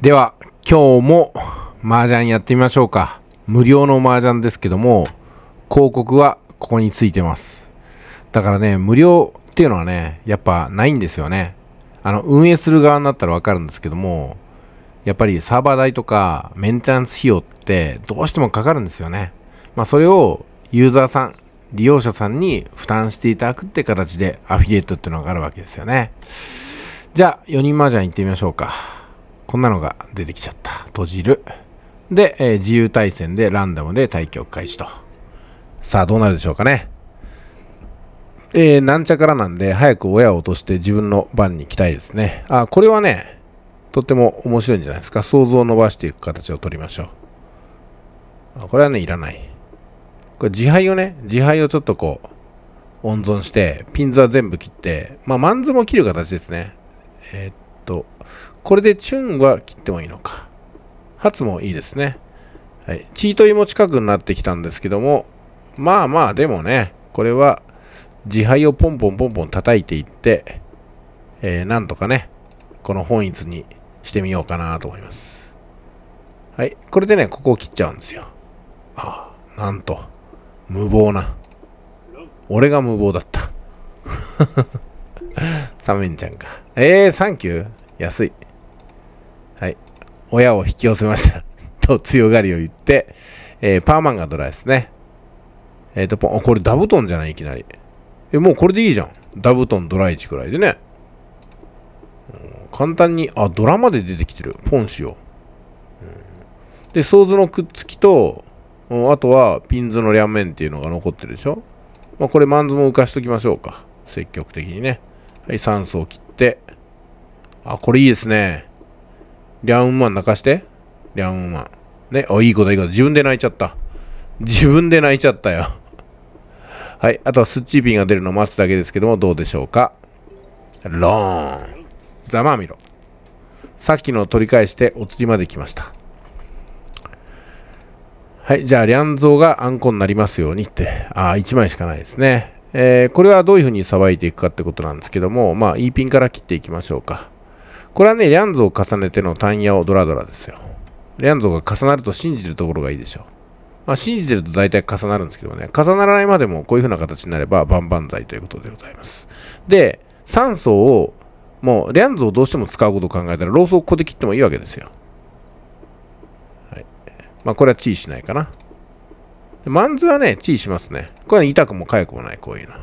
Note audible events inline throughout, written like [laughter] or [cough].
では、今日も麻雀やってみましょうか。無料の麻雀ですけども、広告はここについてます。だからね、無料っていうのはね、やっぱないんですよね。あの、運営する側になったらわかるんですけども、やっぱりサーバー代とかメンテナンス費用ってどうしてもかかるんですよね。まあそれをユーザーさん、利用者さんに負担していただくって形でアフィリエイトっていうのがあるわけですよね。じゃあ4人麻雀行ってみましょうか。こんなのが出てきちゃった。閉じる。で、えー、自由対戦でランダムで対局開始と。さあ、どうなるでしょうかね。えー、なんちゃからなんで、早く親を落として自分の番に来たいですね。あ、これはね、とっても面白いんじゃないですか。想像を伸ばしていく形をとりましょう。これはね、いらない。これ自敗をね、自敗をちょっとこう、温存して、ピンズは全部切って、まあ、マンズも切る形ですね。えー、っと、これでチュンは切ってもいいのか。ハツもいいですね。はい。チートイも近くになってきたんですけども、まあまあ、でもね、これは、自敗をポンポンポンポン叩いていって、えー、なんとかね、この本一にしてみようかなと思います。はい。これでね、ここを切っちゃうんですよ。ああ、なんと、無謀な。俺が無謀だった。[laughs] サメンちゃんか。えー、サンキュー安い。親を引き寄せました [laughs] と強がりを言って、えー、パーマンがドライですね。えっ、ー、と、あ、これダブトンじゃないいきなり。え、もうこれでいいじゃん。ダブトンドライチくらいでね。簡単に、あ、ドラマで出てきてる。ポンしよう。で、ソーズのくっつきと、あとはピンズの両面っていうのが残ってるでしょ。まあ、これマンズも浮かしときましょうか。積極的にね。はい、酸素を切って。あ、これいいですね。リャンウンマン泣かして。リャンウンマン。ね。お、いいこといいこと。自分で泣いちゃった。自分で泣いちゃったよはい。あとはスッチーピンが出るのを待つだけですけども、どうでしょうか。ローン。ざまみろ。さっきの取り返して、お釣りまで来ました。はい。じゃあ、リャンゾーがあんこになりますようにって。ああ、1枚しかないですね。えー、これはどういうふうにさばいていくかってことなんですけども、まあ、E ピンから切っていきましょうか。これはね、リャンズを重ねての単野をドラドラですよ。リャンズが重なると信じてるところがいいでしょう。まあ、信じてると大体重なるんですけどね、重ならないまでもこういう風な形になれば万々歳ということでございます。で、酸素を、もう、リャンズをどうしても使うことを考えたら、ローソをここで切ってもいいわけですよ。はい。まあ、これは地位しないかな。マンズはね、地位しますね。これは痛くも痒くもない、こういうの。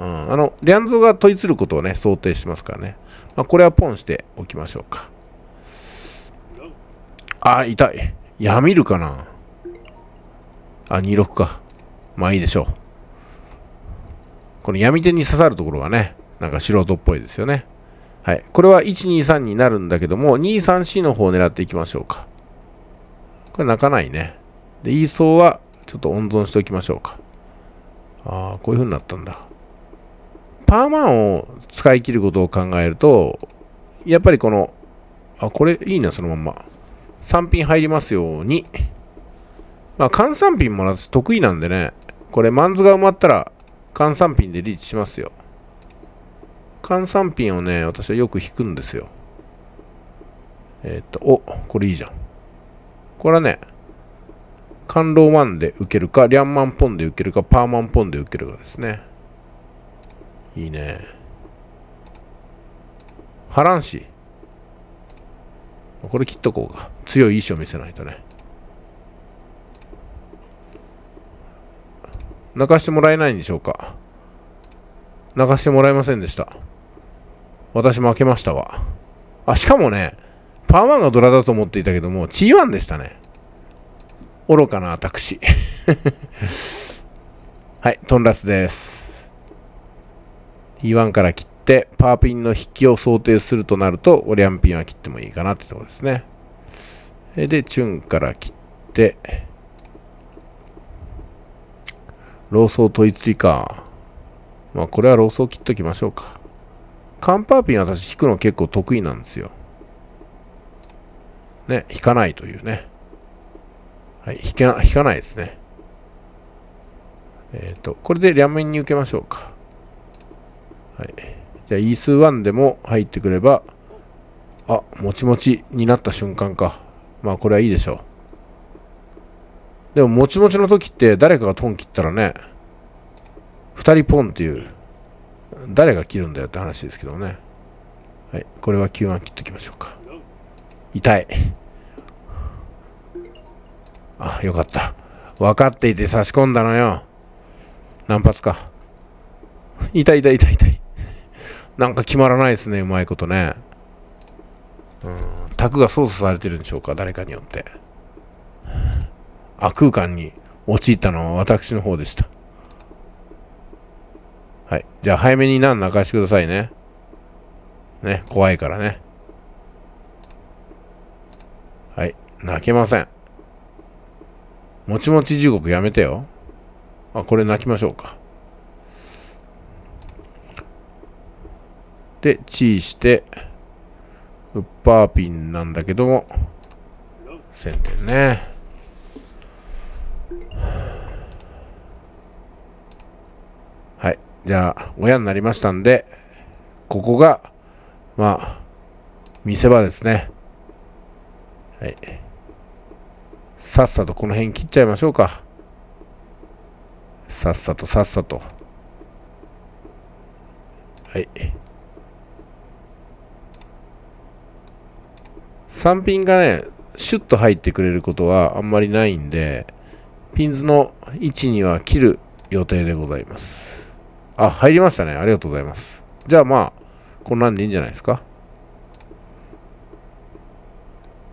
うん、あの、リャンゾが問いつることをね、想定してますからね。まあ、これはポンしておきましょうか。あ、痛い。やみるかなあ、26か。まあいいでしょう。この闇手に刺さるところはね、なんか素人っぽいですよね。はい。これは123になるんだけども、234の方を狙っていきましょうか。これ泣かないね。で、イーソーはちょっと温存しておきましょうか。ああ、こういう風になったんだ。パーマンを使い切ることを考えると、やっぱりこの、あ、これいいな、そのまんま。3品入りますように。まあ、缶3品も私得意なんでね、これ、マンズが埋まったら、缶3品でリーチしますよ。缶3品をね、私はよく引くんですよ。えー、っと、お、これいいじゃん。これはね、ローワンで受けるか、リャンマンポンで受けるか、パーマンポンで受けるかですね。いいね。波乱市。これ切っとこうか。強い意志を見せないとね。泣かしてもらえないんでしょうか。泣かしてもらえませんでした。私負けましたわ。あ、しかもね、パー1がドラだと思っていたけども、チーワンでしたね。愚かな私。[laughs] はい、トンラスです。E1 から切って、パーピンの引きを想定するとなると、オリアンピンは切ってもいいかなってとこですね。で、チュンから切って、ローソー統一カか。まあ、これはローソー切っときましょうか。カンパーピン私引くの結構得意なんですよ。ね、引かないというね。はい、引け引かないですね。えっ、ー、と、これで両面に受けましょうか。はい。じゃあ、イース1でも入ってくれば、あ、もちもちになった瞬間か。まあ、これはいいでしょう。でも、もちもちの時って誰かがトン切ったらね、2人ポンっていう、誰が切るんだよって話ですけどね。はい。これは Q1 切っときましょうか。痛い。あ、よかった。分かっていて差し込んだのよ。何発か。痛い痛い痛い痛い。なんか決まらないですね、うまいことね。うん、卓が操作されてるんでしょうか、誰かによって。悪空間に陥ったのは私の方でした。はい。じゃあ、早めに何泣かしてくださいね。ね、怖いからね。はい。泣けません。もちもち地獄やめてよ。あ、これ泣きましょうか。で、チーして、ウッパーピンなんだけども、先手ね。はい。じゃあ、親になりましたんで、ここが、まあ、見せ場ですね。はい。さっさとこの辺切っちゃいましょうか。さっさとさっさと。はい。3ピンがね、シュッと入ってくれることはあんまりないんで、ピンズの位置には切る予定でございます。あ、入りましたね。ありがとうございます。じゃあまあ、こんなんでいいんじゃないですか。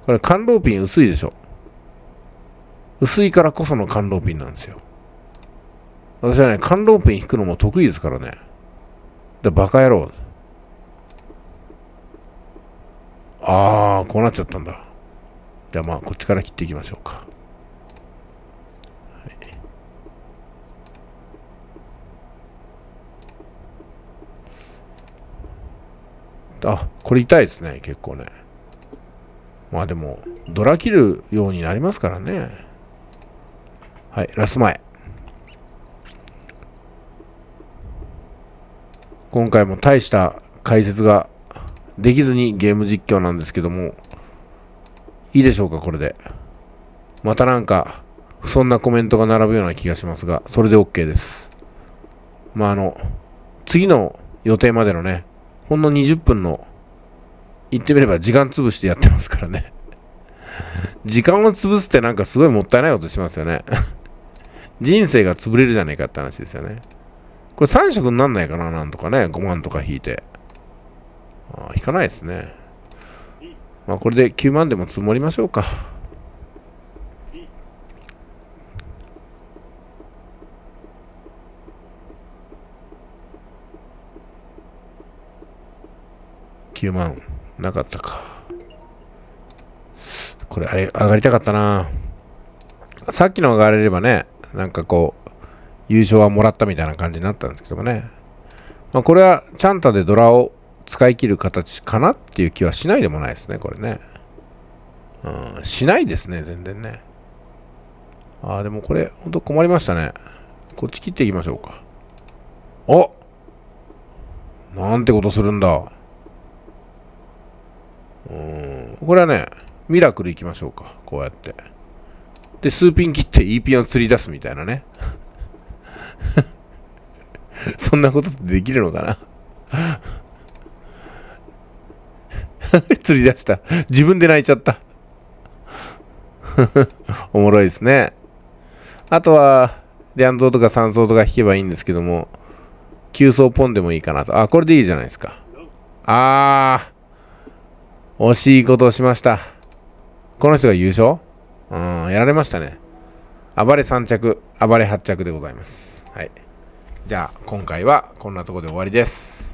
これ、感動ピン薄いでしょ。薄いからこその感動ピンなんですよ。私はね、感動ピン引くのも得意ですからね。で、バカ野郎。ああ、こうなっちゃったんだ。じゃあまあ、こっちから切っていきましょうか。あ、これ痛いですね、結構ね。まあでも、ドラ切るようになりますからね。はい、ラス前。今回も大した解説ができずにゲーム実況なんですけども、いいでしょうか、これで。またなんか、そんなコメントが並ぶような気がしますが、それで OK です。まあ、あの、次の予定までのね、ほんの20分の、言ってみれば時間潰してやってますからね。[laughs] 時間を潰すってなんかすごいもったいないことしますよね。[laughs] 人生が潰れるじゃねえかって話ですよね。これ3色になんないかななんとかね、5万とか引いて。あ引かないですね。まあ、これで9万でも積もりましょうか。9万なかったか。これ、あれ、上がりたかったな。さっきの上がれればね、なんかこう、優勝はもらったみたいな感じになったんですけどもね。まあ、これは、チャンタでドラを使い切る形かなっていう気はしないでもないですね、これね。うん、しないですね、全然ね。ああ、でもこれ、ほんと困りましたね。こっち切っていきましょうか。おなんてことするんだ。うん、これはね、ミラクルいきましょうか。こうやって。で、数ピン切って E ピンを釣り出すみたいなね。[laughs] そんなことってできるのかな [laughs] 釣り出した。自分で泣いちゃった。[laughs] おもろいですね。あとは、両層とか三層とか引けばいいんですけども、9層ポンでもいいかなと。あ、これでいいじゃないですか。あー、惜しいことをしました。この人が優勝うん、やられましたね。暴れ3着、暴れ8着でございます。はい。じゃあ、今回はこんなとこで終わりです。